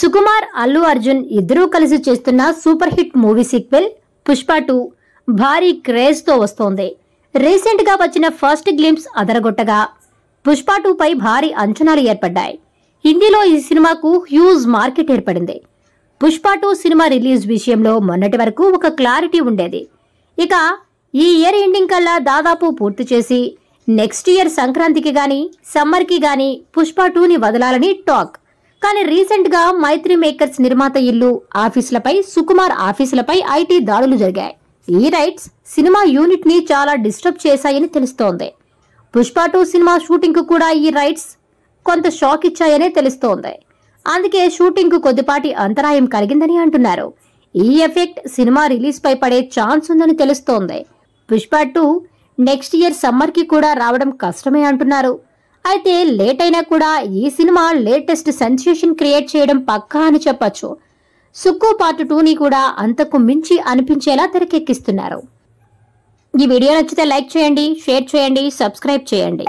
సుకుమార్ అల్లు అర్జున్ ఇద్దరూ కలిసి చేస్తున్న super hit movie sequel Pushpa two భారీ క్రేజ్తో వస్తోంది రీసెంట్గా వచ్చిన ఫస్ట్ గ్లిమ్స్ అదరగొట్టగా పుష్ప టూపై భారీ అంచనాలు ఏర్పడ్డాయి హిందీలో ఈ సినిమాకు హ్యూజ్ మార్కెట్ ఏర్పడింది పుష్ప టూ సినిమా రిలీజ్ విషయంలో మొన్నటి వరకు ఒక క్లారిటీ ఉండేది ఇక ఈ ఇయర్ ఎండింగ్ కల్లా దాదాపు పూర్తి చేసి నెక్స్ట్ ఇయర్ సంక్రాంతికి గాని సమ్మర్కి గాని పుష్ప టూని వదలాలని టాక్ కానీ రీసెంట్ గా మైత్రి మేకర్స్ నిర్మాత ఇల్లు ఆఫీసులపై సుకుమార్ ఆఫీసులపై ఐటీ దాడులు జరిగాయి ఈ రైట్స్ సినిమా యూనిట్ ని చాలా డిస్టర్బ్ చేశాయని తెలుస్తోంది పుష్ప టూ సినిమా షూటింగ్ కూడా ఈ రైట్స్ కొంత షాక్ ఇచ్చాయనే తెలుస్తోంది అందుకే షూటింగ్ కొద్దిపాటి అంతరాయం కలిగిందని అంటున్నారు ఈ ఎఫెక్ట్ సినిమా రిలీజ్ పై పడే ఛాన్స్ ఉందని తెలుస్తోంది పుష్ప టూ నెక్స్ట్ ఇయర్ సమ్మర్కి కూడా రావడం కష్టమే అంటున్నారు అయితే లేట్ అయినా కూడా ఈ సినిమా లేటెస్ట్ సెన్సేషన్ క్రియేట్ చేయడం పక్కా అని చెప్పొచ్చు సుక్కు పార్ట్ టూని కూడా అంతకు మించి అనిపించేలా తెరకెక్కిస్తున్నారు ఈ వీడియో నచ్చితే లైక్ చేయండి షేర్ చేయండి సబ్స్క్రైబ్ చేయండి